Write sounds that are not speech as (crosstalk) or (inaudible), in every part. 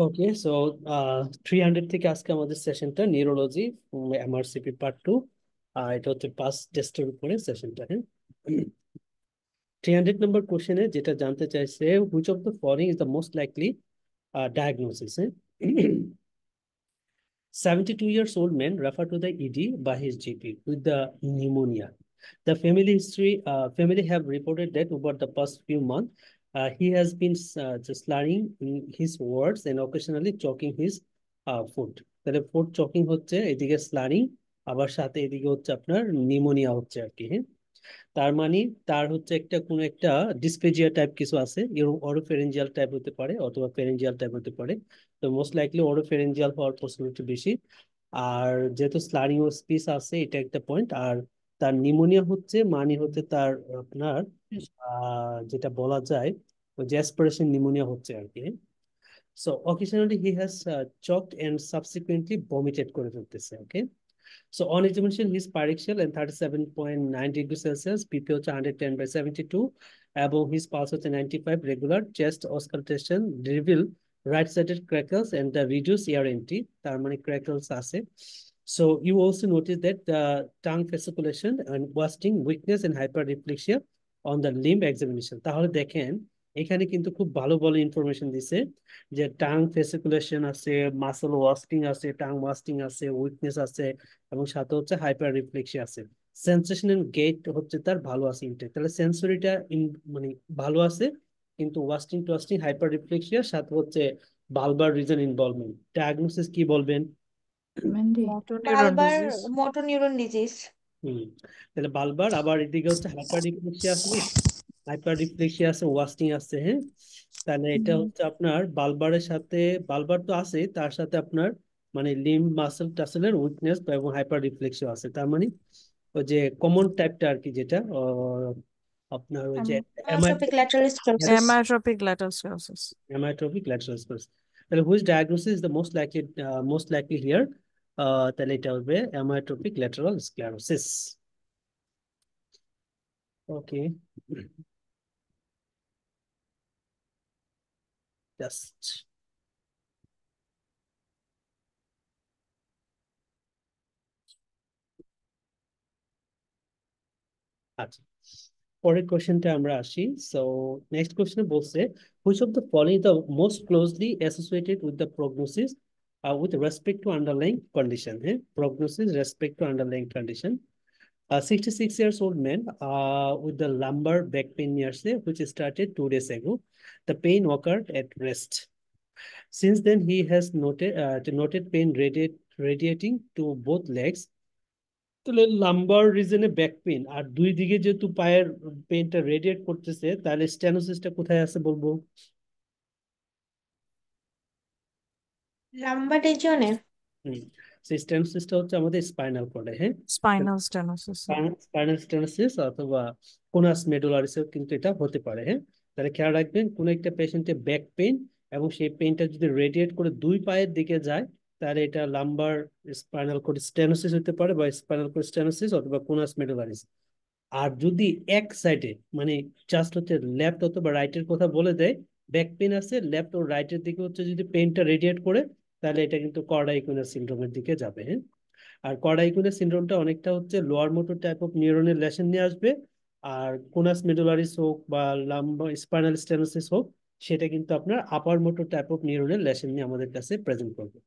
Okay so three hundred থেকে আজকে আমাদের সেশনটা নিউরোলজি এমআরসিপি পার্ট টু আর এটা হচ্ছে পাস টেস্টের উপরে সেশনটা হ্যাঁ থ্রি হান্ড্রেড নম্বর কোশ্চেনে যেটা জানতে চাইছে which of the following is the most likely diagnosis হ্যাঁ seventy two years old man refer to the E D বা his G P with the pneumonia The family history, uh, family have reported that over the past few months, Uh, he has been uh, slurring his words and occasionally choking his uh, food. তাহলে food choking হচ্ছে এদিকে slurring আবার সাথে এদিকে হচ্ছে আপনার pneumonia হচ্ছে আর কি হ্যাঁ তার মানে তার হচ্ছে একটা কোনো একটা ডিসপেজিয়া টাইপ কিছু আছে অরোফেরেঞ্জিয়াল টাইপ হতে পারে অথবা ফেরেঞ্জিয়াল টাইপ হতে পারে তো মোস্ট লাইকলি অরোফেরেঞ্জিয়াল হওয়ার পসিবিলিটি বেশি আর যেহেতু স্লারিং ও স্পিচ আছে এটা একটা পয়েন্ট আর তার নিমোনিয়া হচ্ছে মানে হচ্ছে তার আপনার যেটা বলা যায় জ্যাসপারেশন নিউমোনিয়া হচ্ছে আর কি so occasionally he has choked and subsequently vomited করে ফেলতেছে ওকে So on examination, his partial and 37.9 degree Celsius, BP হচ্ছে 110 by 72, above his pulse হচ্ছে 95 regular, chest auscultation reveal right-sided crackles and the reduced air entry, তার মানে crackles আছে. So you also notice that the tongue fasciculation and wasting, weakness and hyperreflexia on the limb examination তাহলে দেখেন এখানে কিন্তু খুব ভালো ভালো ইনফরমেশন দিছে যে টাং ফেসিকুলেশন আছে মাসল ওয়াস্টিং আছে টাং ওয়াস্টিং আছে উইকনেস আছে এবং সাথে হচ্ছে হাইপার রিফ্লেক্সি আছে সেন্সেশনাল গেট হচ্ছে তার ভালো আছে ইনটেক তাহলে সেন্সরিটা মানে ভালো আছে কিন্তু ওয়াস্টিং টোয়াস্টিং হাইপার রিফ্লেক্সিয়া সাথে হচ্ছে বালবার রিজন ইনভলভমেন্ট ডায়াগনোসিস কি বলবেন মোটর নিউরন ডিজিজ হুম তাহলে বালবার আবার এদিকে হচ্ছে হাইপার ডিপ্লেক্সিয়া আছে হাইপার ডিপ্লেক্সিয়া আছে ওয়াস্টিং আছে হ্যাঁ তাহলে এটা হচ্ছে আপনার বালবারের সাথে বালবার তো আছে তার সাথে আপনার মানে লিম মাসেল টাসেলের উইকনেস এবং হাইপার রিফ্লেক্সও আছে তার মানে ওই যে কমন টাইপটা আর কি যেটা আপনার ওই যে amyotrophic lateral sclerosis amyotrophic lateral sclerosis amyotrophic lateral sclerosis তাহলে which diagnosis is the most likely most likely here তাহলে এটা হবে amyotrophic lateral sclerosis okay just আচ্ছা পরের কোশ্চেনটা আমরা আসি সো নেক্সট কোশ্চেনে বলছে which of the following the most closely associated with the prognosis uh, with respect to underlying condition. Eh? Prognosis respect to underlying condition. A uh, 66 years old man uh, with the lumbar back pain yesterday, which started two days ago. The pain occurred at rest. Since then, he has noted uh, noted pain radiate, radiating to both legs. তাহলে lumbar রিজনে back pain আর pain দিকে যেহেতু পায়ের পেনটা radiate করতেছে তাহলে স্ট্যানোসিসটা কোথায় আছে লাম্বারের জোনে হচ্ছে আমাদের স্পাইনাল কর্ডে হ্যাঁ স্পাইনাল স্টেনোসিস স্পাইনাল স্টেনোসিস অথবা কোনাস কিন্তু এটা হতে পারে হ্যাঁ তাহলে খেয়াল রাখবেন কোন একটা পেশেন্টের ব্যাক এবং সেই যদি রেডিয়েট করে দুই পায়ের দিকে যায় তাহলে এটা লাম্বার স্পাইনাল কর্ড স্টেনোসিস হতে পারে বা স্পাইনাল কর্ড স্টেনোসিস অথবা কোনাস মেডুলারিস আর যদি এক সাইডে মানে জাস্ট হচ্ছে লেফট অথবা রাইটের কথা বলে দেয় ব্যাক পেন আছে লেফট ও রাইটের দিকে হচ্ছে যদি পেনটা রেডিয়েট করে তাহলে এটা কিন্তু কর্ডাইকুনা সিন্ড্রোমের দিকে যাবে আর কর্ডাইকুনা সিন্ড্রোমটা অনেকটা হচ্ছে লোয়ার মোটর টাইপ অফ নিউরনের লেশন নিয়ে আসবে আর কোনাস মেডুলারিস হোক বা লাম্ব স্পাইনাল স্টেনোসিস হোক সেটা কিন্তু আপনার আপার মোটর টাইপ অফ নিউরনের লেশন নিয়ে আমাদের কাছে প্রেজেন্ট করবে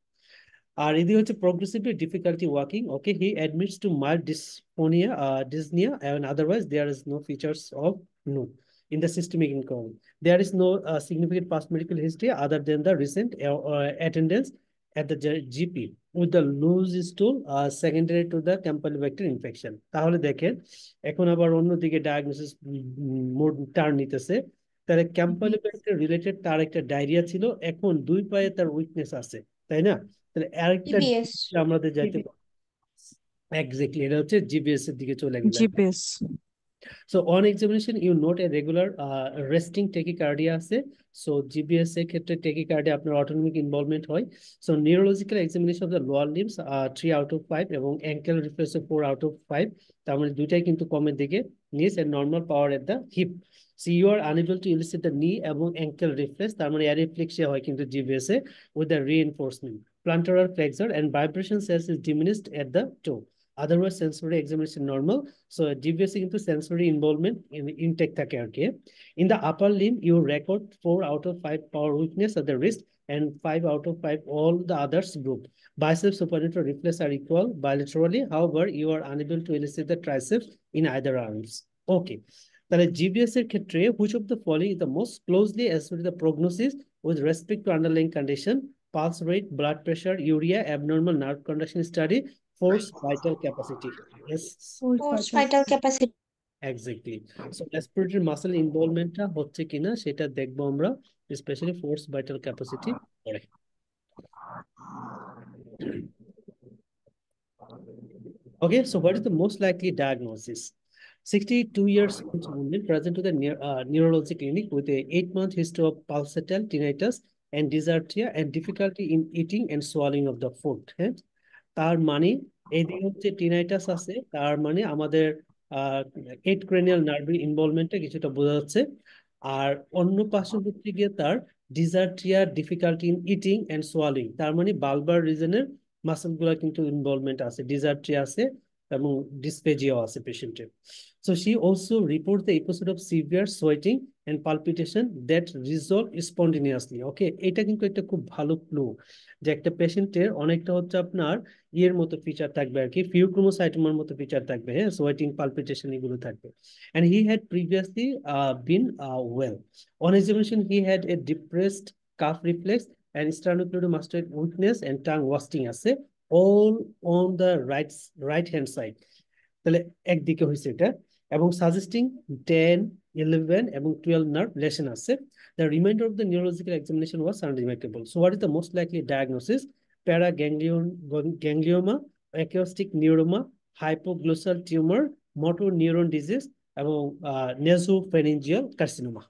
আর এদি হচ্ছে progressively difficulty walking okay he admits to mild dysphonia dyspnoea and otherwise there is no features of no in the systemic inquiry. There is no significant past medical history other than the recent attendance at the GP with the loose stool uh, secondary to the Campylobacter infection. তাহলে দেখেন এখন আবার অন্যদিকে diagnosis mode turn নিতেছে তাহলে Campylobacter mm-hmm. Related তার একটা diarrhoea ছিল এখন দুই পায়ে তার উইকনেস আছে তাই না তাহলে আরেকটা আমাদের যাইতে এক্স্যাক্টলি এটা হচ্ছে জিবিএস এর দিকে চলে গেল GBS So on examination, you note a regular uh, resting tachycardia. Say. So GBS ক্ষেত্রে tachycardia আপনার autonomic involvement হয়. So neurological examination of the lower limbs uh, 3 out of 5 এবং ankle reflex 4 out of 5. তার মানে দুইটাই কিন্তু কমের দিকে knees and normal power at the hip. So you are unable to elicit the knee এবং ankle reflex তার মানে areflexia হয় কিন্তু GBS এ with the reinforcement. Plantar flexor and vibration cells is diminished at the toe. otherwise sensory examination normal. So DBS is into sensory involvement in intake thake okay. In the upper limb, you record four out of five power weakness at the wrist and five out of five all the others group. Biceps supinator reflex are equal bilaterally. However, you are unable to elicit the triceps in either arms. Okay. Then a GBS which of the following is the most closely as with the prognosis with respect to underlying condition, pulse rate, blood pressure, urea, abnormal nerve conduction study, force vital capacity. Yes. Force vital capacity. Exactly so respiratory muscle ইনভলভমেন্টটা হচ্ছে কিনা সেটা দেখবো আমরা specially force vital capacity পরে Okay, so what is the most likely diagnosis? 62 years old woman present to the uh, neurology clinic with a 8-month history of pulsatile tinnitus and dysarthria and difficulty in eating and swallowing of the food. Right? তার মানে এদিকে হচ্ছে টিনাইটাস আছে তার মানে আমাদের head cranial নার্ভের ইনভলভমেন্টটা কিছুটা বোঝা যাচ্ছে আর অন্য পাশে হচ্ছে গিয়ে তার dysarthria difficulty in eating and swallowing তার মানে বালবার রিজনের মাসেলগুলো কিন্তু ইনভলভমেন্ট আছে ডিজার্ট্রিয়া আছে এবং ডিসপেজিয়াও আছে পেশেন্টের so she also report the episode of severe sweating and palpitation that resolve spontaneously okay এটা কিন্তু একটা খুব ভালো ক্লু যে একটা পেশেন্টের অনেকটা হচ্ছে আপনার ইয়ের মতো ফিচার থাকবে আর কি ফিউক্রোমোসাইটোমার মতো ফিচার থাকবে হ্যাঁ সোয়েটিং পালপিটেশন এগুলো থাকবে and he had previously been well on examination he had a depressed cough reflex and masseter weakness and tongue wasting আছে all on the right right hand side তাহলে একদিকে হয়েছে এটা Among suggesting 10 11 এবং 12 nerve lesion আছে the remainder of the neurological examination was unremarkable so what is the most likely diagnosis paraganglioma acoustic neuroma hypoglossal tumor motor neuron disease এবং uh, nasopharyngeal carcinoma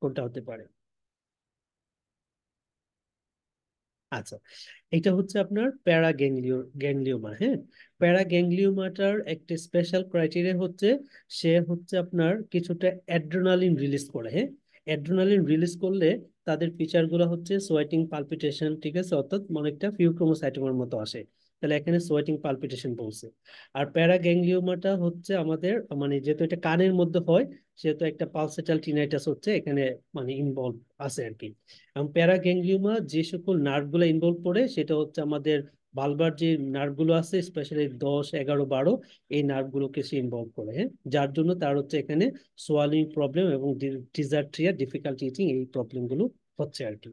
কোনটা হতে পারে আচ্ছা এটা হচ্ছে আপনার প্যারা গ্যাংলিও গ্যাংলিওমা হ্যাঁ প্যারা গ্যাংলিওমাটার একটা স্পেশাল ক্রাইটেরিয়া হচ্ছে সে হচ্ছে আপনার কিছুটা অ্যাড্রোনালিন রিলিজ করে হ্যাঁ অ্যাড্রোনালিন রিলিজ করলে তাদের ফিচারগুলো হচ্ছে সোয়েটিং পালপিটেশন ঠিক আছে অর্থাৎ অনেকটা ফিউক্রোমোসাইটমের মতো আসে তাহলে এখানে সোয়েটিং পালপিটেশন বলছে আর গ্যাংলিওমাটা হচ্ছে আমাদের মানে যেহেতু এটা কানের মধ্যে হয় সেহেতু একটা পালসেটাল টিনাইটাস হচ্ছে এখানে মানে ইনভলভ আছে আর কি এবং গ্যাংলিওমা যে সকল নার্ভগুলো ইনভলভ করে সেটা হচ্ছে আমাদের বালবার যে নার্ভগুলো আছে স্পেশালি দশ এগারো বারো এই নার্ভগুলোকে সে ইনভলভ করে হ্যাঁ যার জন্য তার হচ্ছে এখানে সোয়ালিং প্রবলেম এবং ডিজার্ট্রিয়া ডিফিকাল্টি ইটিং এই প্রবলেমগুলো হচ্ছে আর কি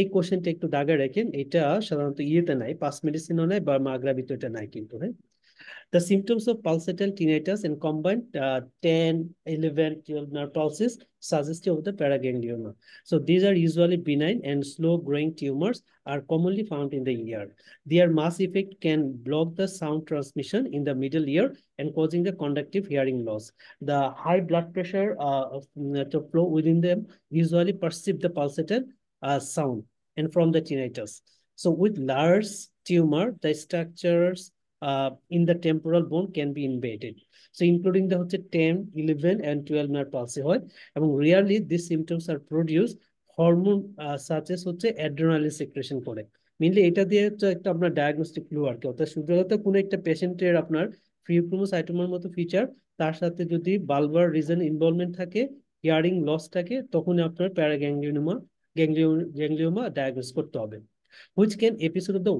এই কোশ্চেনটা একটু দাগে রাখেন এটা সাধারণত ইয়েতে নাই পাস মেডিসিনও নাই বা মাগরাবিত এটা নাই কিন্তু হ্যাঁ The symptoms of pulsatile tinnitus and combined uh, 10, 11, 12 nerve pulses suggestive of the paraganglioma. So these are usually benign and slow growing tumors are commonly found in the ear. Their mass effect can block the sound transmission in the middle ear and causing the conductive hearing loss. The high blood pressure uh, mm, to flow within them usually perceive the pulsatile uh, sound and from the tinnitus. So with large tumor, the structures uh, in the temporal bone can be invaded. So including the 10, 11 and 12 nerve palsy হয় এবং rarely these symptoms are produced hormone uh, such as হচ্ছে adrenaline secretion Kore. Mainly, it is হচ্ছে একটা আপনার diagnostic clue আর কি অর্থাৎ সুযোগত কোনো একটা পেশেন্টের আপনার ফিউক্রোমোসাইটোমার মতো ফিচার তার সাথে যদি বালবার রিজন ইনভলভমেন্ট থাকে হিয়ারিং লস থাকে তখন আপনার প্যারাগ্যাংলিনোমা গ্যাংলিওমা ডায়াগনোস করতে হবে which can episode of the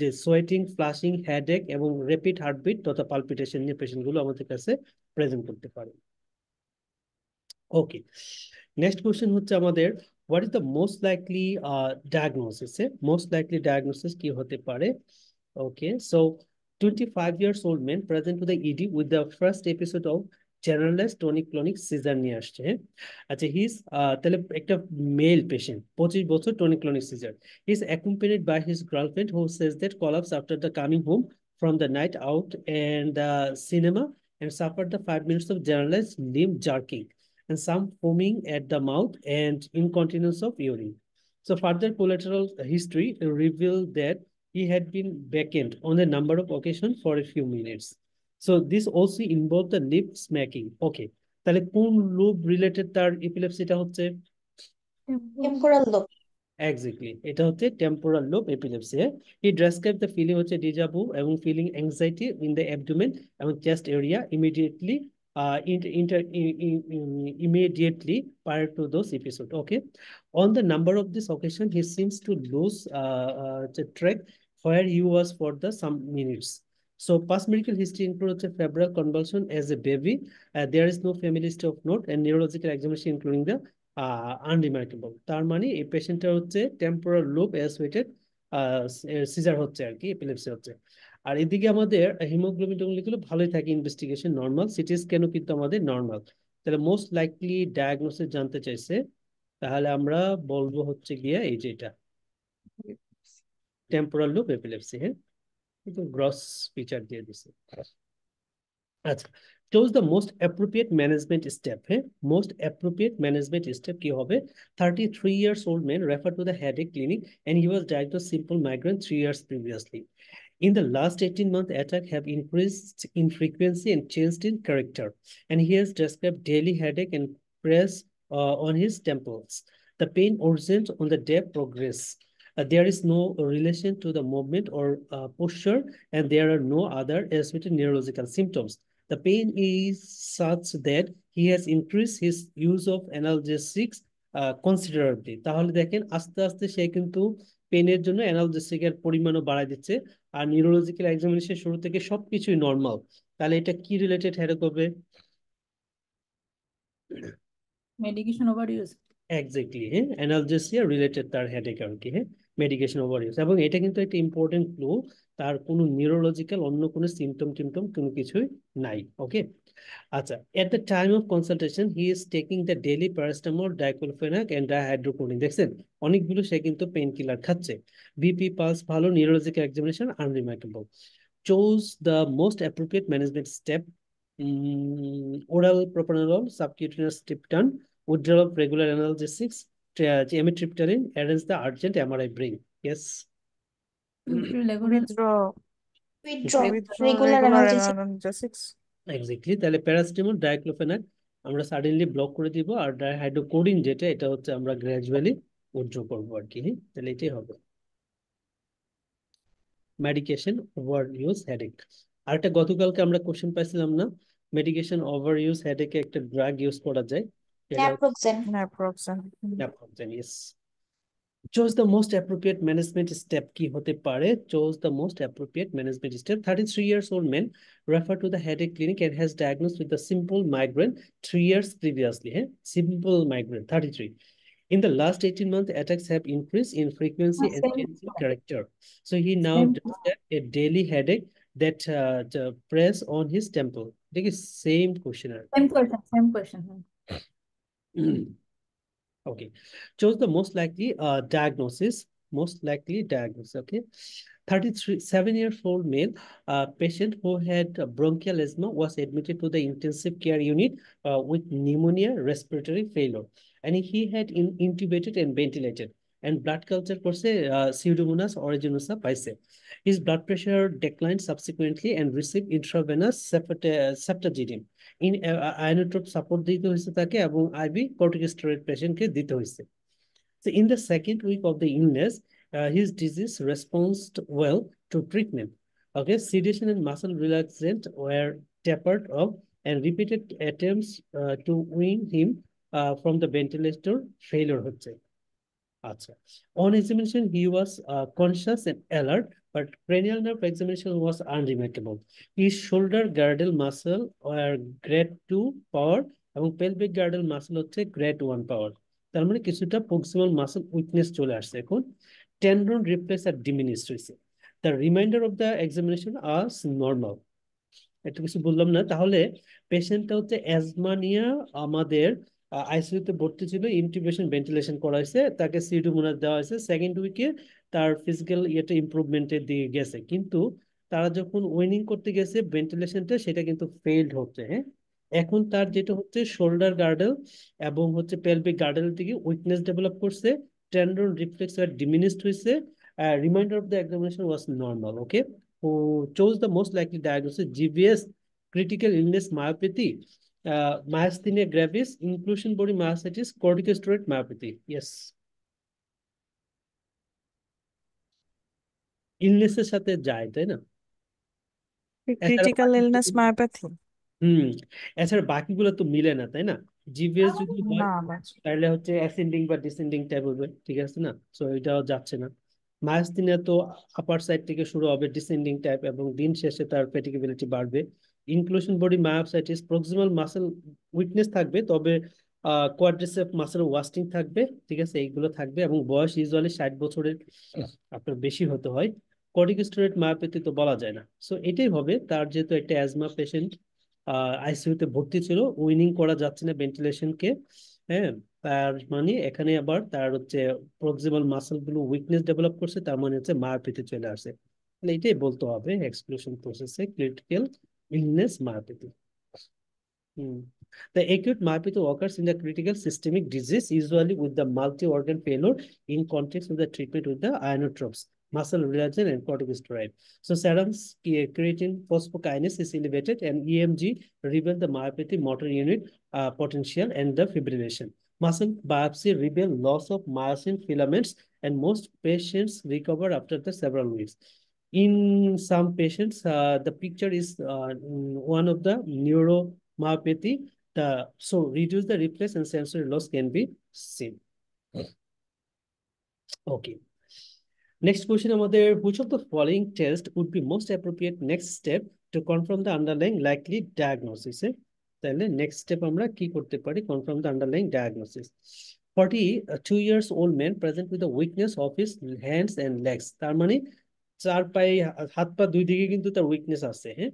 যে সোয়েটিং ফ্লাশিং হেডেক এবং রেপিড হার্টবিট তথা পালপিটেশন নিয়ে পেশেন্টগুলো আমাদের কাছে প্রেজেন্ট করতে পারে ওকে নেক্সট কোয়েশ্চেন হচ্ছে আমাদের what is the most likely diagnosis most likely diagnosis কি হতে পারে okay so twenty five years old men present to the ED with the first episode of tonic-clonic seizure. Seizure নিয়ে আসছে হ্যাঁ আচ্ছা his male patient, male patient পঁচিশ tonic-clonic seizure. He is accompanied by his girlfriend, who says that collapse after the coming home from the night out and cinema and suffered the five minutes of generalized limb jerking and some foaming at the mouth and incontinence of urine. So further collateral history revealed that he had been vacant on a number of occasions for a few minutes. So this also involved the lip smacking. Okay. তাহলে কোন loop related তার এপিলেপসিটা হচ্ছে temporal loop exactly এটা হচ্ছে temporal lobe epilepsy he describe the feeling হচ্ছে deja vu এবং feeling anxiety in the abdomen এবং chest area immediately uh, inter, inter, in, in, immediately prior to those episodes. Okay. On the number of this occasion, he seems to lose uh, uh, the track where he was for the some minutes. So past medical history includes a febrile convulsion as a baby. Uh, there is no family history of note and neurological examination including the uh, unremarkable. তার মানে এই পেশেন্টটা হচ্ছে temporal lobe associated caesar হচ্ছে আর কি epilepsy হচ্ছে আর এদিকে আমাদের হিমোগ্লোবিন টোগুলিগুলো ভালোই থাকে ইনভেস্টিগেশন নর্মাল সিটি স্ক্যানও কিন্তু আমাদের নর্মাল তাহলে মোস্ট লাইকলি ডায়াগনোসিস জানতে চাইছে তাহলে আমরা বলবো হচ্ছে গিয়া এই যে এটা টেম্পোরাল লোব এপিলেপসি হ্যাঁ গ্রস ফিচার দিয়ে দিছে আচ্ছা choose the most appropriate management step হ্যাঁ মোস্ট অ্যাপ্রোপ্রিয়েট ম্যানেজমেন্ট স্টেপ কি হবে thirty thirty-three years old man refer to the headache clinic and he was diagnose simple migraine three years previously In the last 18 months, attack have increased in frequency and changed in character. And he has described daily headache and press uh, on his temples. The pain originates on the day progress. Uh, there is no relation to the movement or uh, posture, and there are no other associated neurological symptoms. The pain is such that he has increased his use of analgesics considerably তাহলে দেখেন আস্তে আস্তে সে কিন্তু পেনের জন্য অ্যানালজেসিকের পরিমাণও বাড়ায় দিচ্ছে আর নিউরোলজিক্যাল এক্সামিনেশন শুরু থেকে সবকিছুই নর্মাল তাহলে এটা কি রিলেটেড হ্যারে করবে মেডিকেশন ওভার এক্স্যাক্টলি হ্যাঁ অ্যানালজেসিয়া রিলেটেড তার হেডেক আর কি হ্যাঁ মেডিকেশন ইউজ এবং এটা কিন্তু একটা ইম্পর্টেন্ট ক্লু তার কোনো নিউরোলজিক্যাল অন্য কোনো সিমটম টিমটম কোনো কিছুই নাই ওকে আচ্ছা at the time of consultation he is taking the daily paracetamol diclofenac and dihydrocodeine দেখছেন অনেকগুলো সে কিন্তু পেন কিলার খাচ্ছে বিপি পালস ভালো neurological examination unremarkable choose the most appropriate management step oral propranolol, subcutaneous triptan, would of regular analgesics amitriptyline uh, e arrange the urgent MRI brain. Yes. Withdraw. Withdraw. তাহলে paracetamol diclofenac আমরা suddenly block করে দিব আর ডাইহাইড্রোকোডিন যেটা এটা হচ্ছে আমরা gradually withdraw করব আর কি তাহলে এটাই হবে মেডিকেশন ওভার ইউজ হেডেক আর একটা গতকালকে আমরা কোশ্চেন পাইছিলাম না মেডিকেশন ওভার ইউজ হেডেকে একটা ড্রাগ ইউজ করা যায় Naproxen. Naproxen. Mm-hmm. Naproxen, yes. Choose the most appropriate management step ki hote pare. Choose the most appropriate management step. 33 years old man referred to the headache clinic and has diagnosed with a simple migraine three years previously. Hey? Eh? Simple migraine, 33. In the last 18 months, attacks have increased in frequency and intensity in character. So he now does a daily headache that uh, press on his temple. Take same questionnaire. Same question, same question. (clears throat) okay. Choose the most likely uh, diagnosis. Most likely diagnosis. Okay. 37-year-old male uh, patient who had bronchial asthma was admitted to the intensive care unit uh, with pneumonia respiratory failure. And he had in intubated and ventilated and blood culture করছে pseudomonas aeruginosa পাইছে his blood pressure declined subsequently and received intravenous ceftazidime in anotrop uh, uh, support দিতে হয়েছে তাকে এবং ivy corticosteroid ke দিতে হয়েছে so in the second week of the illness uh, his disease responded well to treatment okay sedation and muscle relaxant were tapered off and repeated attempts uh, to wean him uh, from the ventilator failure আচ্ছা on examination he was conscious and alert but cranial nerve examination was unremarkable he shoulder girdle muscle were grade two power এবং pelvic girdle muscle হচ্ছে grade one power তার মানে কিছুটা proximal muscle weakness চলে আসছে এখন tendon replace আর diminish হয়েছে the reminder of the examination as normal একটু কিছু বললাম না তাহলে পেশেন্টটা হচ্ছে অ্যাজমানিয়া আমাদের আইসিউতে ভর্তি ছিল ইন্টিউবেশন ভেন্টিলেশন করা হয়েছে তাকে সিডুমোনাস দেওয়া হয়েছে সেকেন্ড উইকে তার ফিজিক্যাল ইয়েটা ইম্প্রুভমেন্টের দিকে গেছে কিন্তু তারা যখন উইনিং করতে গেছে ভেন্টিলেশনটা সেটা কিন্তু ফেইলড হচ্ছে হ্যাঁ এখন তার যেটা হচ্ছে শোল্ডার গার্ডেল এবং হচ্ছে পেলভিক গার্ডেল থেকে উইকনেস ডেভেলপ করছে টেন্ডন রিফ্লেক্স আর ডিমিনিস্ট হয়েছে reminder of the examination was normal okay ও choose the most likely diagnosis জিভিএস critical illness myopathy uh, myasthenia gravis, inclusion body myositis, corticosteroid myopathy. Yes. ইলনেসের সাথে যায় তাই না ক্রিটিক্যাল ইলনেস মায়োপ্যাথি হুম এছাড়া বাকিগুলো তো মিলে না তাই না জিভিএস যদি হয় তাহলে হচ্ছে অ্যাসেন্ডিং বা ডিসেন্ডিং টাইপ হবে ঠিক আছে না সো এটাও যাচ্ছে না মায়াস্তিনিয়া তো আপার সাইড থেকে শুরু হবে ডিসেন্ডিং টাইপ এবং দিন শেষে তার ফেটিকেবিলিটি বাড়বে inclusion body myositis proximal muscle weakness থাকবে তবে কোয়াড্রিসেপ মাসেল ওয়াস্টিং থাকবে ঠিক আছে এইগুলো থাকবে এবং বয়স ইউজুয়ালি ষাট বছরের আপনার বেশি হতে হয় কর্টিকোস্টেরয়েড মায়োপ্যাথি তো বলা যায় না সো এটাই হবে তার যেহেতু একটা অ্যাজমা পেশেন্ট আইসিউতে ভর্তি ছিল উইনিং করা যাচ্ছে না ভেন্টিলেশনকে হ্যাঁ তার মানে এখানে আবার তার হচ্ছে প্রক্সিমাল মাসেল গুলো উইকনেস ডেভেলপ করছে তার মানে হচ্ছে মারপিতে চলে আসে এটাই বলতে হবে এক্সক্লুশন প্রসেসে clinical illness myopathy. Hmm. The acute myopathy occurs in the critical systemic disease, usually with the multi-organ failure in context with the treatment with the ionotropes, muscle relaxant, and corticosteroid. So serum creatine phosphokinase is elevated, and EMG reveal the myopathy motor unit uh, potential and the fibrillation. Muscle biopsy reveal loss of myosin filaments, and most patients recover after the several weeks in some patients, uh, the picture is uh, one of the neuromyopathy. The, so reduce the reflex and sensory loss can be seen. Okay. Next question, Amader, which of the following test would be most appropriate next step to confirm the underlying likely diagnosis? Eh? তাহলে next next step. কি করতে পারি confirm confirm the underlying diagnosis. Two years old man present with the weakness of his hands and legs তার মানে চার পায়ে হাত পা দুই দিকে কিন্তু তার উইকনেস আছে হ্যাঁ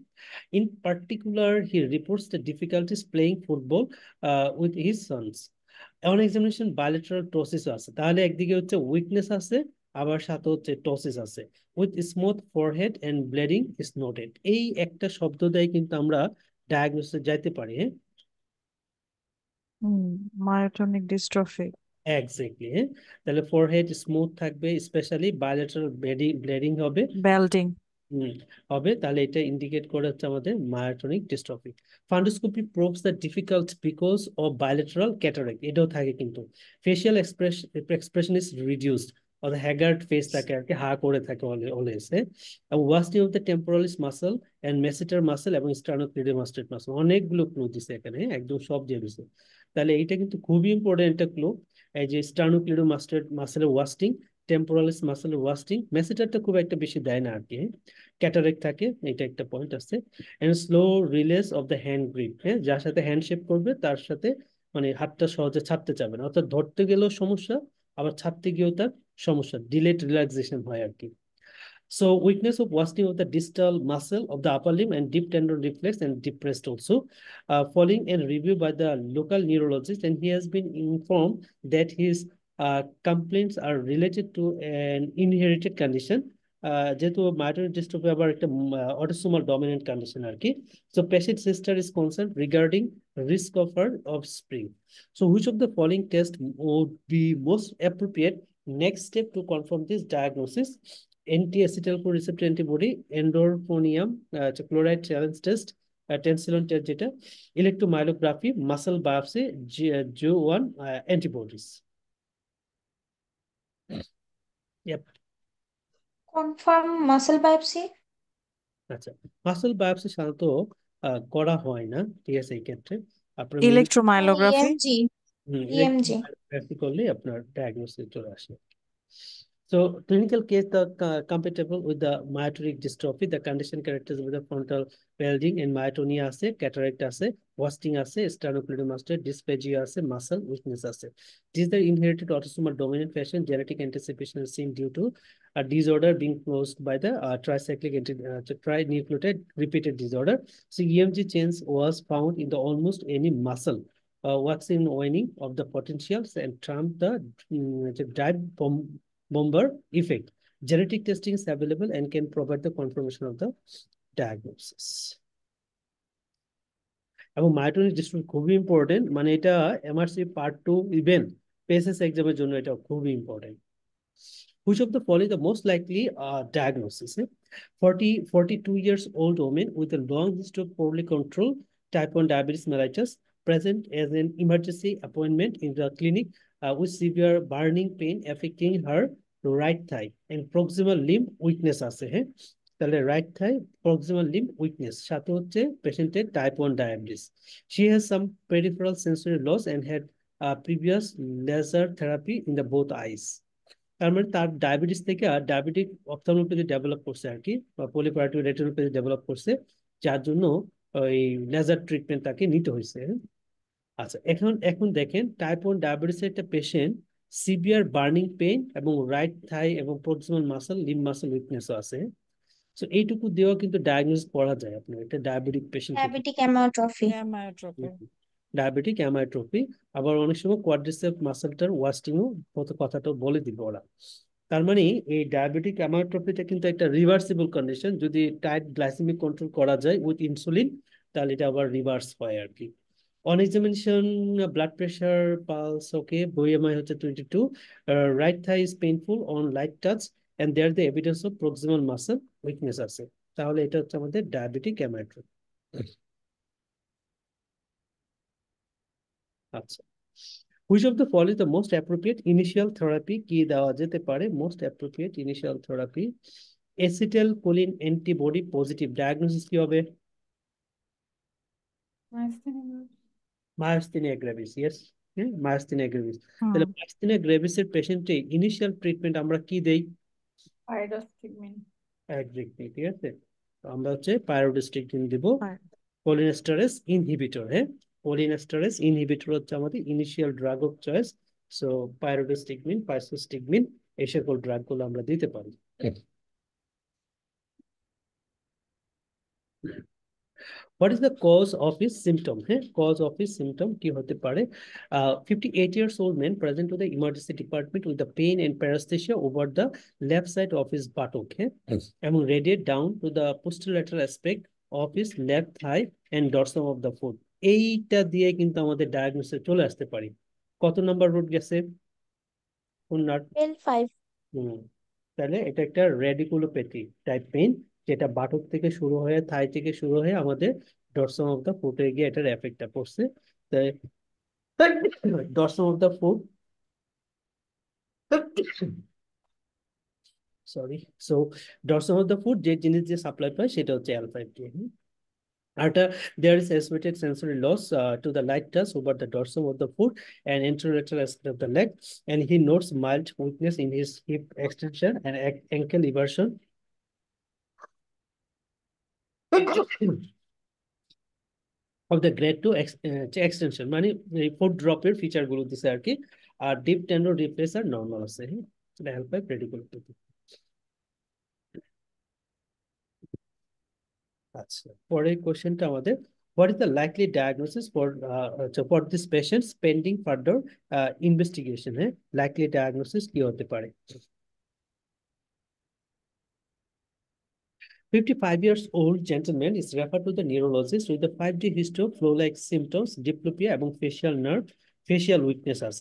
in particular he reports the difficulties playing football with his sons on examination bilateral ptosis আছে তাহলে একদিকে হচ্ছে উইকনেস আছে আবার সাথে হচ্ছে টসিস আছে with smooth forehead and balding is noted এই একটা শব্দ দেয় কিন্তু আমরা ডায়াগনোসিস যাইতে পারি হ্যাঁ মায়োটনিক ডিস্ট্রফি এক্স্যাক্টলি হ্যাঁ তাহলে ফোরহেড স্মুথ থাকবে স্পেশালি বায়োলেটারাল ব্লেডিং হবে বেল্ডিং হবে তাহলে এটা ইন্ডিকেট করে হচ্ছে আমাদের myotonic dystrophy fundoscopy proves the difficult because of bilateral cataract এটাও থাকে কিন্তু ফেশিয়াল এক্সপ্রেশন ইজ রিডিউসড অর্থাৎ হ্যাগার্ড ফেস থাকে আর কি হা করে থাকে অলওয়েজ হ্যাঁ এবং wasting of the temporalis muscle and masseter muscle এবং স্টার্নোক্লিডে মাস্টেড মাসল অনেকগুলো ক্লু দিছে এখানে একদম সব দিয়ে দিছে তাহলে এইটা কিন্তু খুবই ইম্পর্টেন্ট একটা ক্লু এই যে স্টার্নোক্লিডো মাস্টার মাসেলের ওয়াস্টিং টেম্পোরালিস মাসেলের ওয়াস্টিং মেসেটারটা খুব একটা বেশি দেয় না আর কি ক্যাটারেক থাকে এটা একটা পয়েন্ট আছে and slow release of the hand grip হ্যাঁ যার সাথে হ্যান্ড শেপ করবে তার সাথে মানে হাতটা সহজে ছাড়তে চাবে না অর্থাৎ ধরতে গেলেও সমস্যা আবার ছাড়তে গিয়েও তার সমস্যা ডিলেট রিল্যাক্সেশন হয় আর কি So weakness of wasting of the distal muscle of the upper limb and deep tendon reflex and depressed also. Uh, following a review by the local neurologist and he has been informed that his uh, complaints are related to an inherited condition uh, যেহেতু মায়োটোনিক dystrophy আবার একটা autosomal uh, autosomal dominant condition. Okay, so patient's sister is concerned regarding risk of her offspring. So which of the following test would be most appropriate next step to confirm this diagnosis? Anti acetyl choline receptor antibody edrophonium chloride challenge test Tensilon test যেটা electromyography biopsy জিও one antibodies confirm biopsy আচ্ছা biopsy করা হয় না ঠিক আছে এই ক্ষেত্রে করলে আপনার ডায়াগনোসিস e e চলে আসে So clinical case the uh, compatible with the myotonic dystrophy, the condition characters with the frontal bulging and myotonia আছে, cataract আছে, wasting আছে, sternocleidomastoid, dysphagia আছে, muscle weakness This is the inherited autosomal dominant fashion genetic anticipation is seen due to a disorder being caused by the uh, tricyclic uh, trinucleotide repeated disorder. So EMG change was found in the almost any muscle. Uh, waxing waning of the potentials and trump the, um, the drive from Bombard effect. Genetic testing is available and can provide the confirmation of the diagnosis. এবং মায়োটোনিক dystrophy খুবই important মানে এটা MRC part two even PACES এক্সামের জন্য এটা খুবই important. which of the following is the most likely uh, diagnosis? Eh? 40, 42 years old woman with a long history of poorly controlled type 1 diabetes mellitus present as an emergency appointment in the clinic uh, with severe burning pain affecting her right thigh and proximal limb weakness ase hai tale right thigh proximal limb weakness sathe hocche patient type 1 diabetes she has some peripheral sensory loss and had a uh, previous laser therapy in the both eyes tar mane tar diabetes theke uh, diabetic ophthalmopathy develop korche ar ki polyparotid retinopathy develop korche jar jonno ei laser treatment take nite hoyse hai আচ্ছা এখন এখন দেখেন type one diabetes একটা patient severe burning pain এবং right thigh এবং proximal muscle limb muscle উইকনেসও আছে so এইটুকু দেওয়া কিন্তু ডায়াগনোস করা যায় আপনার এটা diabetic patient diabetic amyotrophy amyotrophy diabetic amyotrophy আবার অনেক সময় কোয়াড্রিসেপ মাসেলটার ওয়াস্টিংও কত কথাটা বলে দিবে ওরা তার মানে এই ডায়াবেটিক অ্যামায়োট্রফিটা কিন্তু একটা রিভার্সিবল কন্ডিশন যদি টাইট গ্লাইসেমিক কন্ট্রোল করা যায় উইথ ইনসুলিন তাহলে এটা আবার রিভার্স হয় আর কি on examination, uh, blood pressure, pulse, okay, BMI e হচ্ছে twenty two right thigh is painful on light touch, and there the evidence of proximal muscle weakness আছে তাহলে এটা হচ্ছে আমাদের ডায়াবেটিক অ্যামাইট্রোপ আচ্ছা which of the fall is the most appropriate initial therapy কি দেওয়া যেতে পারে most appropriate initial therapy acetylcholine antibody positive diagnosis কি হবে মায়াস্তিনিয়া gravis yes hmm, myasthenia gravis hmm. তাহলে myasthenia gravis এর পেশেন্টে ইনিশিয়াল ট্রিটমেন্ট আমরা কি দেই পাইরোস্টিগমিন একজ্যাক্টলি ঠিক আছে আমরা হচ্ছে পাইরোডিস্টিগমিন দেব কোলিনেস্টারেস ইনহিবিটর হ্যাঁ কোলিনেস্টারেস ইনহিবিটর হচ্ছে আমাদের initial drug of choice so pyridostigmine physostigmine এই সকল ড্রাগগুলো আমরা দিতে পারি what is the cause of his symptom হ্যাঁ কজ অফ হিস সিমটম কি হতে পারে fifty eight years old man present to the emergency department with the pain and paraesthesia over the left side of his buttock হ্যাঁ এবং radiate down to the posterolateral aspect of his left thigh and dorsum of the food এইটা দিয়ে কিন্তু আমাদের ডায়াগনোসে চলে আসতে পারি কত নাম্বার রুট গেছে কোন নার্ভ হুম তাহলে এটা একটা রেডিকুলোপ্যাথি টাইপ পেন যেটা বাটক থেকে শুরু হয়ে থাই থেকে শুরু হয়ে আমাদের ডরসম অফ দ্য ফুটে গিয়ে এটার এফেক্টটা পড়ছে dorsum of the foot sorry so dorsum of the foot যে জিনিস যে সাপ্লাই পায় সেটা হচ্ছে L five D there is estimated sensory loss to the light touch over the dorsum of the foot and anterolateral of the leg and he notes mild weakness in hip extension and ankle eversion of the grade 2 ex extension your feature guru ড্রপের ফিচারগুলো দিছে আর কি আর deep tendon depress আর normal আছে এটা help হয় প্রেডিকুলেট for a question to আমাদের what is the likely diagnosis for uh, for this patient pending further uh, investigation eh? likely diagnosis কি হতে পারে 55 years old gentleman is referred to the neurologist with the 5D histo flow like symptoms, diplopia among facial nerve, facial weakness are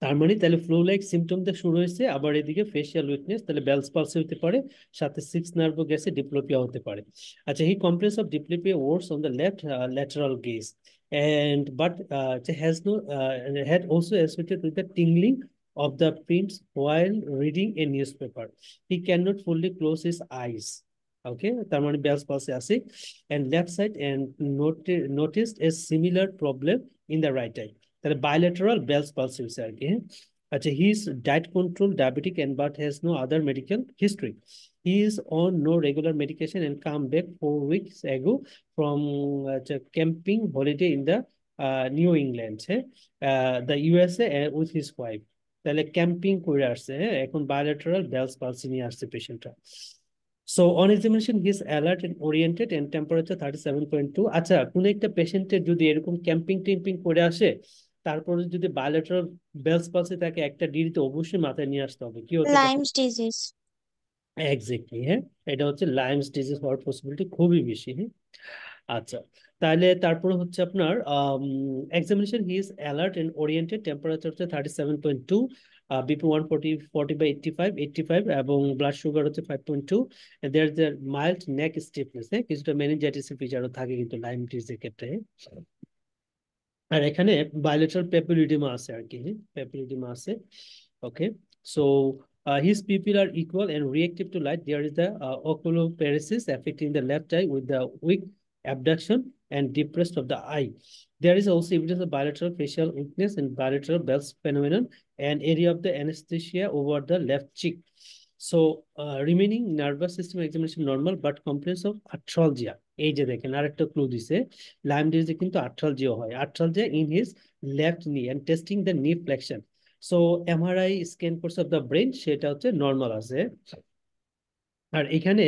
Harmony flow like symptom the Shuruise, Abadiga, facial weakness, the bells palsy with the party, Shatha six nerve gas, diplopia of the party. Achahi complaints of diplopia worse on the left uh, lateral gaze, and but uh, has no, uh, and had also associated with the tingling of the prints while reading a newspaper. He cannot fully close his eyes. Okay, and left side and noticed a similar problem in the right eye. তাহলে bilateral Bell's palsy হয়েছে আর কি আচ্ছা diet control diabetic and but has no other medical history. He is on no regular medication and come back four weeks ago from uh, camping holiday in the uh, New England, uh, the USA uh, with his wife. তাহলে camping করে আসছে হ্যাঁ এখন bilateral Bell's palsy নিয়ে আসছে পেশেন্টটা so on examination his alert and oriented and temperature thirty seven point two আচ্ছা কোন একটা পেশেন্টের যদি এরকম ক্যাম্পিং ট্যাম্পিং করে আসে তারপরে যদি বায়োলেটারাল বেলস পালসি তাকে একটা ডিগ্রিতে অবশ্যই মাথায় নিয়ে আসতে হবে কি হতে লাইমস ডিজিজ এক্স্যাক্টলি হ্যাঁ এটা হচ্ছে লাইমস ডিজিজ হওয়ার পসিবিলিটি খুবই বেশি হ্যাঁ আচ্ছা তাহলে তারপরে হচ্ছে আপনার examination he is alert and oriented temperature হচ্ছে thirty seven point two BP one forty forty by eighty five eighty five এবং ব্লাড সুগার হচ্ছে five point two there there mild neck stiffness হ্যাঁ কিছুটা মেনিনজাইটিসের ফিচারও থাকে কিন্তু লাইম ডিজিজের ক্ষেত্রে আর এখানে বায়োলেটার প্যাপুলিডিমা আছে আর কি প্যাপুলিডিমা আছে okay so Uh, his pupil are equal and reactive to light. There is the uh, oculoparesis affecting the left eye with the weak abduction and depressed of the eye. There is also evidence of bilateral facial weakness and bilateral Bell's phenomenon and area of the anesthesia over the left cheek. So uh, remaining nervous system examination normal but complaints of arthralgia. এই যে clue this clue দিছে Lyme ডিজিজে কিন্তু arthralgia হয় arthralgia in his left knee and testing the knee flexion so MRI scan করছে of the brain সেটা হচ্ছে normal আছে আর এখানে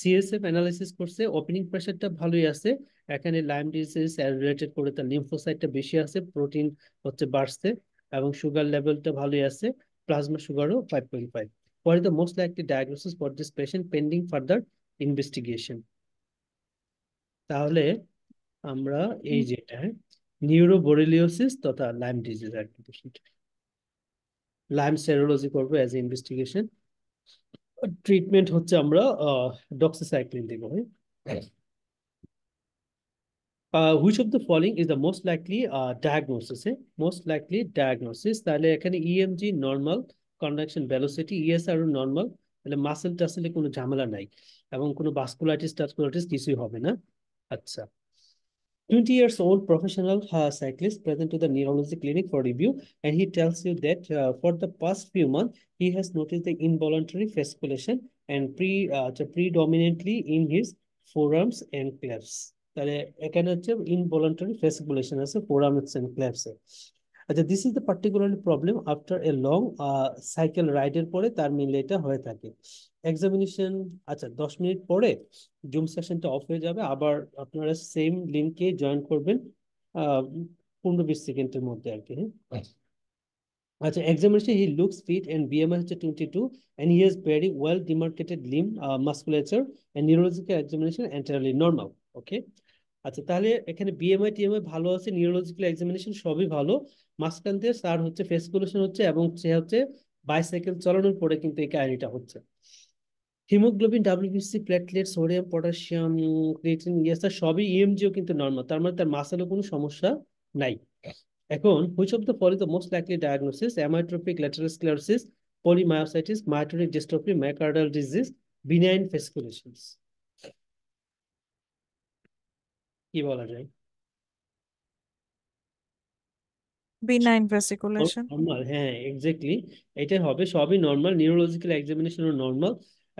সিএসএফ অ্যানালাইসিস করছে ওপেনিং প্রেশারটা ভালোই আছে এখানে লাইম ডিজিজ রিলেটেড করে তার লিম্ফোসাইটটা বেশি আছে প্রোটিন হচ্ছে বাড়ছে এবং সুগার লেভেলটা ভালোই আছে প্লাজমা সুগারও five point five what is the most likely diagnosis for this patient pending further investigation তাহলে আমরা এই যেটা নিউরোবোরেলিওসিস তথা লাইম ডিজিজ আর কি লাইম সেরোলজি করবো অ্যাজ এ ইনভেস্টিগেশন ট্রিটমেন্ট হচ্ছে আমরা ডক্সিসাইক্লিন দেব হ্যাঁ which of the following is the most likely diagnosis most likely diagnosis তাহলে এখানে EMG normal conduction velocity ESR normal তাহলে মাসেল টাসেলে কোনো ঝামেলা নাই এবং কোনো বাস্কুলাইটিস টাসকুলাইটিস কিছুই হবে না আচ্ছা 20 years old professional uh, cyclist present to the neurology clinic for review and he tells you that uh, for the past few months he has noticed the involuntary fasciculation and pre uh, predominantly in his forearms and clefts তাহলে এখানে হচ্ছে involuntary forearms and forearms and ক্ল্যাপসে আচ্ছা this is the particular problem after a long cycle রাইডের পরে তার মিলে এটা হয়ে এক্সামিনেশন আচ্ছা দশ মিনিট পরে জুম সেশনটা অফ হয়ে যাবে আবার আপনারা সেম লিঙ্কে জয়েন করবেন পনেরো বিশ সেকেন্ডের মধ্যে আর কি হ্যাঁ? আচ্ছা examination he looks fit and BMI হচ্ছে twenty two and he has very well demarcated limb musculature and neurological examination entirely normal okay আচ্ছা তাহলে এখানে বিএমআই টিএমআই ভালো আছে নিউরোলজিক্যাল এক্সামিনেশন সবই ভালো মাঝখান দিয়ে স্যার হচ্ছে ফেসকুলেশন হচ্ছে এবং সে হচ্ছে বাইসাইকেল চালানোর পরে কিন্তু এই কাহিনীটা হচ্ছে haemoglobin WBC platelet sodium potassium creatine yes সবই ইএমজিও e কিন্তু নর্মাল তার মানে তার মাসেলও কোনো সমস্যা নাই এখন which of the follow the most likely diagnosis amyotrophic lateral sclerosis polymyositis myotonic dystrophy McArdle disease benign fasciculations কি বলা যায় হ্যাঁ এক্স্যাক্টলি এটা হবে সবই নর্মাল নিউরোলজিক্যাল এক্সামিনেশনও নর্মাল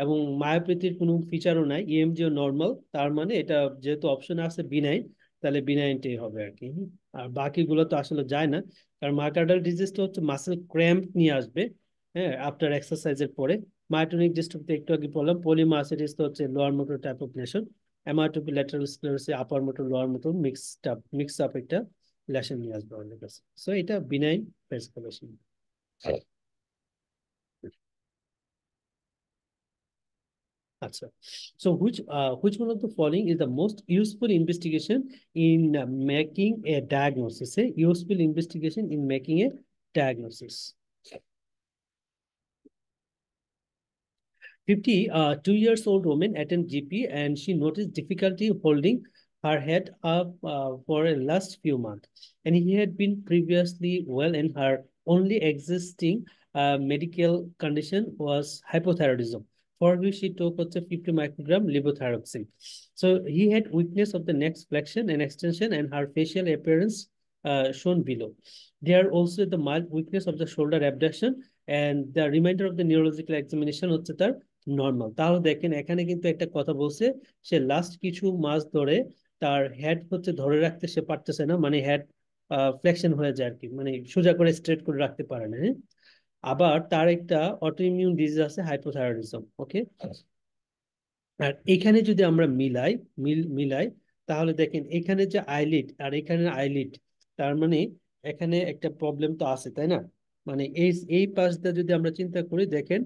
এবং মায়াপ্রীতির কোনো ফিচারও নাই ইএমজিও e নর্মাল তার মানে এটা যেহেতু অপশন আছে বিনাইন তাহলে বিনাইনটাই হবে আর কি আর বাকিগুলো তো আসলে যায় না কারণ মায়োকার্ডাল ডিজিজ তো হচ্ছে মাসেল ক্র্যাম্প নিয়ে আসবে হ্যাঁ আফটার এক্সারসাইজের পরে মায়োটোনিক ডিস্ট্রফি একটু আগে বললাম পলিমাসিটিস তো হচ্ছে lower motor type of lesion amyotrophic lateral sclerosis upper motor lower motor mix up mix up একটা লেশন নিয়ে আসবে অনেক কাছে সো এটা বিনাইন ফেস So, uh, which one of the following is the most useful investigation in investigation in making a diagnosis a useful investigation in making a diagnosis. Fifty uh, two years old woman attend GP and she noticed difficulty holding her head up uh, for a last few months. And he had been previously well and her only existing uh, medical condition was hypothyroidism. for which he took also 50 microgram levothyroxine. So he had weakness of the neck flexion and extension and her facial appearance uh, shown below. There are also the mild weakness of the shoulder abduction and the remainder of the neurological examination হচ্ছে তার normal তাহলে দেখেন এখানে কিন্তু একটা কথা বলছে সে last কিছু মাস ধরে তার হেড হচ্ছে ধরে রাখতে সে পারতেছে না মানে হেড ফ্লেকশন হয়ে যায় আর কি মানে সোজা করে স্ট্রেট করে রাখতে পারে না হ্যাঁ আবার তার একটা অটোইমিউন ডিজিজ আছে হাইপোথাইরয়েডিজম ওকে আর এখানে যদি আমরা মিলাই মিল মিলাই তাহলে দেখেন এখানে যে আইলিড আর এখানে আইলিড তার মানে এখানে একটা প্রবলেম তো আছে তাই না মানে এই এই পাশটা যদি আমরা চিন্তা করি দেখেন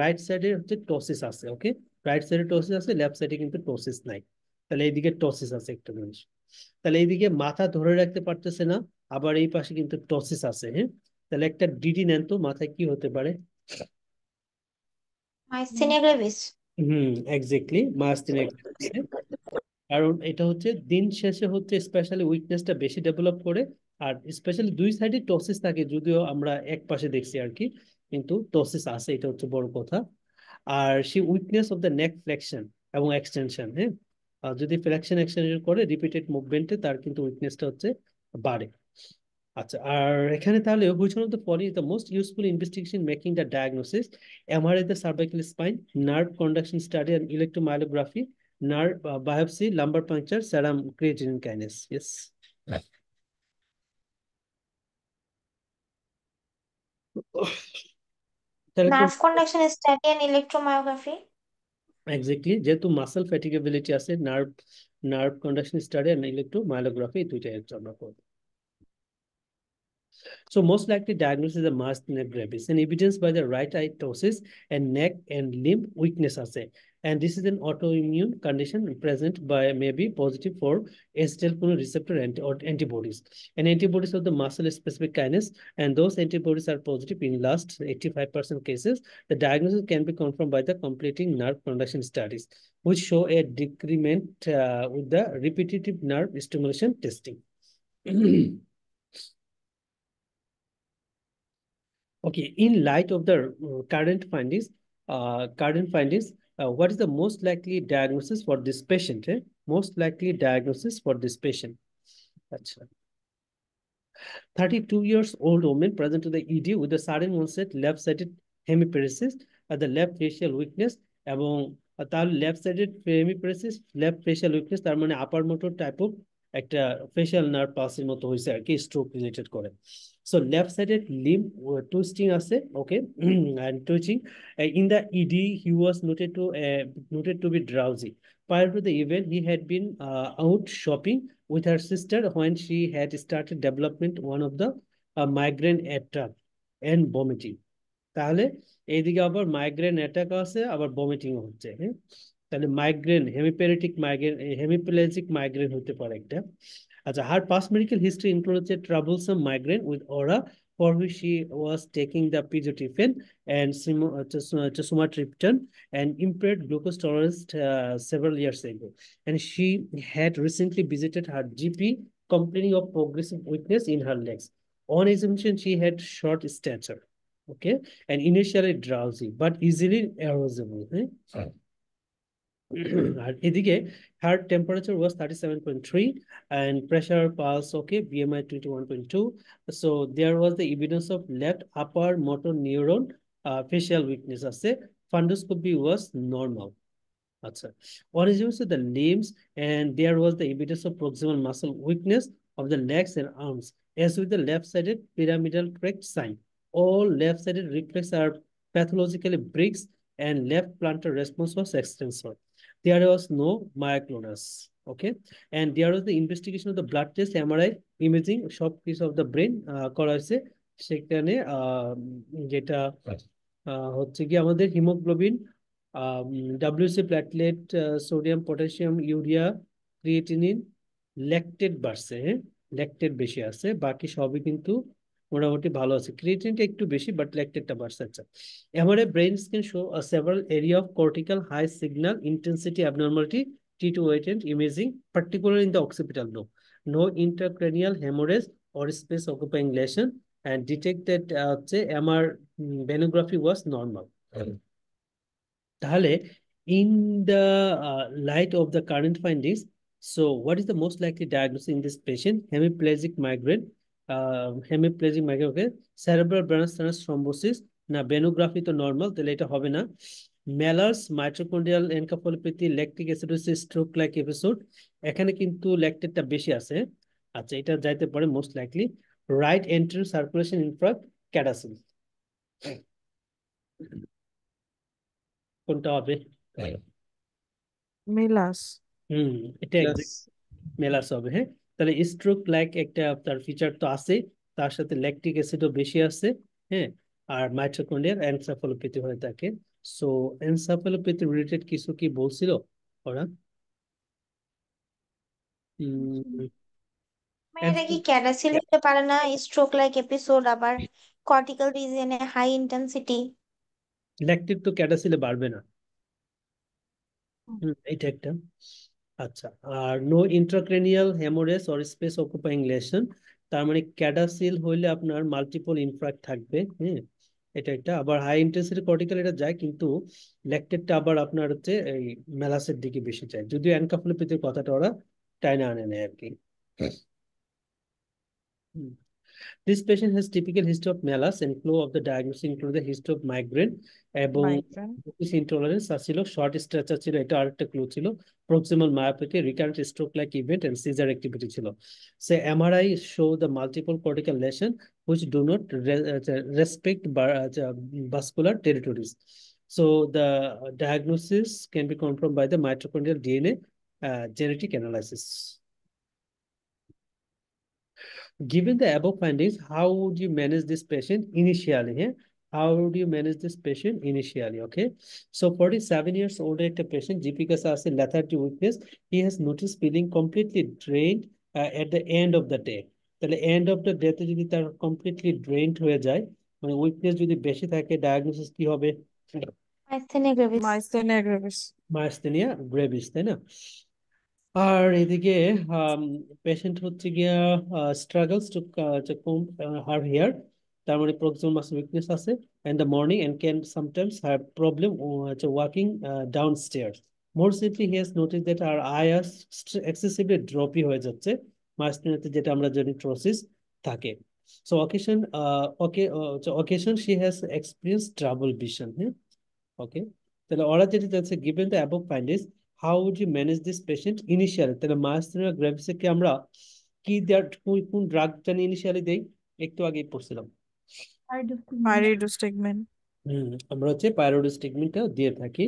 রাইট সাইডে হচ্ছে টসিস আছে ওকে রাইট সাইডে টসিস আছে লেফট সাইডে কিন্তু টসিস নাই তাহলে এইদিকে টসিস আছে একটা জিনিস তাহলে এইদিকে মাথা ধরে রাখতে পারতেছে না আবার এই পাশে কিন্তু টসিস আছে হ্যাঁ তাহলে একটা ডিডি নেন তো মাথায় কি হতে পারে কারণ এটা হচ্ছে দিন শেষে হচ্ছে স্পেশালি উইকনেসটা বেশি ডেভেলপ করে আর স্পেশালি দুই সাইডে টসিস থাকে যদিও আমরা এক পাশে দেখছি আর কি কিন্তু টসিস আছে এটা হচ্ছে বড় কথা আর সে weakness of the neck flexion এবং এক্সটেনশন হ্যাঁ যদি ফ্লেকশন এক্সটেনশন করে রিপিটেড মুভমেন্টে তার কিন্তু উইকনেসটা হচ্ছে বাড়ে আচ্ছা আর এখানে তাহলে which of the following is the most useful investigation making the diagnosis MRI the cervical spine nerve conduction study and electromyography nerve uh, biopsy, lumbar puncture, serum creatinine kinase. Yes. Right. Nerve conduction study and electromyography. Exactly. যেহেতু muscle fatigability আছে nerve nerve conduction study and electromyography দুইটাই আমরা করব So most likely diagnosis is a myasthenia gravis and evidence by the right eye ptosis and neck and limb weakness assay. And this is an autoimmune condition present by maybe positive for acetylcholine receptor anti or antibodies and antibodies of the muscle specific kinase. And those antibodies are positive in last 85% cases. The diagnosis can be confirmed by the completing nerve conduction studies, which show a decrement uh, with the repetitive nerve stimulation testing. (clears throat) Okay, in light of the uh, current findings, uh, current findings, uh, what is the most likely diagnosis for this patient? Eh? Most likely diagnosis for this patient. 32 years old woman present to the ED with a sudden onset left-sided hemiparesis at uh, the left facial weakness among তার uh, left-sided hemiparesis, left facial weakness, তার মানে upper motor type of একটা facial nerve পাসের মতো হয়েছে আর কি stroke related করে So left sided limb uh, twisting আছে okay and twitching. Uh, in the ED he was noted to uh, noted to be drowsy. Prior to the event he had been uh, out shopping with her sister when she had started development one of the uh, migraine attack and vomiting. তাহলে এইদিকে আবার migraine attack আছে আবার vomiting হচ্ছে হ্যাঁ তাহলে migraine hemiparetic migraine hemiplegic migraine হতে পারে একটা আচ্ছা her past medical history includes a troublesome migraine with aura for which she was taking the pizotifen and sumatriptan uh, uh, and impaired glucose tolerance uh, several years ago. And she had recently visited her GP complaining of progressive weakness in her legs. On assumption, she had short stature, okay, and initially drowsy, but easily arousable. Eh? (clears throat) আর এদিকে heart temperature was thirty seven point three and pressure pulse okay BMI twenty one point two so there was the evidence of left upper motor neuron facial weakness আছে fundoscopy was normal the limbs and there was the evidence of proximal muscle weakness of the legs and arms as with the left-sided pyramidal tract sign. All left-sided reflexes are pathologically breaks and left plantar response was extensor. there was no myoclonus. Okay. And there was the investigation of the blood test, MRI, imaging, shop piece of the brain, uh, হয়েছে সেখানে যেটা হচ্ছে কি আমাদের haemoglobin WC platelet sodium potassium urea creatinine lactate বাড়ছে হ্যাঁ lactate বেশি আছে বাকি সবই কিন্তু মোটামুটি ভালো আছে ক্রিয়েটিনটা একটু বেশি বাট ল্যাকটেটটা বাড়ছে আচ্ছা এবারে brain scan show several area of cortical high signal intensity abnormality T two weight and imaging particular in the occipital no no intercranial haemorrhage or space occupying lesion and detected হচ্ছে আমার venography was normal তাহলে in the light of the current findings so what what the most likely diagnosis in this patient hemiplegic hemiplegic hemiplegic মাইগ্রেনকে cerebral brain ট্যানাস thrombosis না venography তো normal তাহলে এটা হবে না MELAS mitochondrial encephalopathy lactic acidosis stroke like episode এখানে কিন্তু ল্যাকটেটটা বেশি আছে আচ্ছা এটা যাইতে পারে most likely right anterior circulation infarct CADASIL কোনটা হবে মেলাস হুম এটা মেলাস হবে হ্যাঁ তাহলে স্ট্রোক লাইক একটা তার ফিচার তো আছে তার সাথে ল্যাকটিক অ্যাসিডও বেশি আছে হ্যাঁ আর মাইটোকন্ড্রিয়ার এনসেফালোপ্যাথি হয়ে থাকে সো এনসেফালোপ্যাথি রিলেটেড কিছু কি বলছিল ওরা মানে এটা কি ক্যারাসিল হতে পারে না স্ট্রোক লাইক এপিসোড আবার কর্টিক্যাল রিজনে হাই ইন্টেনসিটি ল্যাকটিক তো ক্যাটাসিলে বাড়বে না এটা একটা আচ্ছা আর no intracranial haemorrhage or space occupying lesion তার মানে ক্যাডাসিল হইলে আপনার মাল্টিপল ইনফ্রাক্ট থাকবে হ্যাঁ এটা একটা আবার হাই ইন্টেন্সিটি কর্টিক্যাল এটা যায় কিন্তু ল্যাকটেটটা আবার আপনার হচ্ছে এই মেলাসের দিকে বেশি যায় যদিও অ্যানকাফলোপ্যাথির কথাটা ওরা টাইনা আনে নেয় আর কি হ্যাঁ। হুম This patient has typical history of malus and flow of the diagnosis include the history of migraine, above intolerance, asilo, short stretch, proximal myopathy, recurrent stroke-like event, and seizure activity. Chilo. Say MRI show the multiple cortical lesion which do not re uh, respect uh, vascular territories. So the diagnosis can be confirmed by the mitochondrial DNA uh, genetic analysis. Given the above findings, how would you manage this patient initially? Yeah? How would you manage this patient initially? Okay. So 47 years old a patient, GP has a lethargy weakness. He has noticed feeling completely drained uh, at the end of the day. The end of the day তে যদি তার completely drained হয়ে যায় মানে weakness যদি বেশি থাকে diagnosis কি হবে মাইস্থেনিয়া Myasthenia gravis. Myasthenia gravis. Myasthenia gravis, then. আর এদিকে পেশেন্ট হচ্ছে গিয়া struggles to comb her hair তার মানে প্রক্সিমাল মাসল উইকনেস আছে in the morning and can sometimes have problem walking down stairs more simply he he notice that আর eyes excessively droppy হয়ে যাচ্ছে মাসপিনাতে যেটা আমরা জানি ট্রসিস থাকে so occasion okay occasion she has experience trouble vision হ্যাঁ ওকে তাহলে ওরা যেটা যাচ্ছে given the above findings how would you manage this patient initially তাহলে মায়াস্থেনিয়া গ্র্যাভিসকে আমরা কি দেওয়ার কোন ড্রাগটা নিয়ে ইনিশিয়ালি দেই একটু আগে পড়ছিলাম পাইরিডোস্টেগমিন হুম আমরা হচ্ছে পাইরিডোস্টেগমিনটা দিয়ে থাকি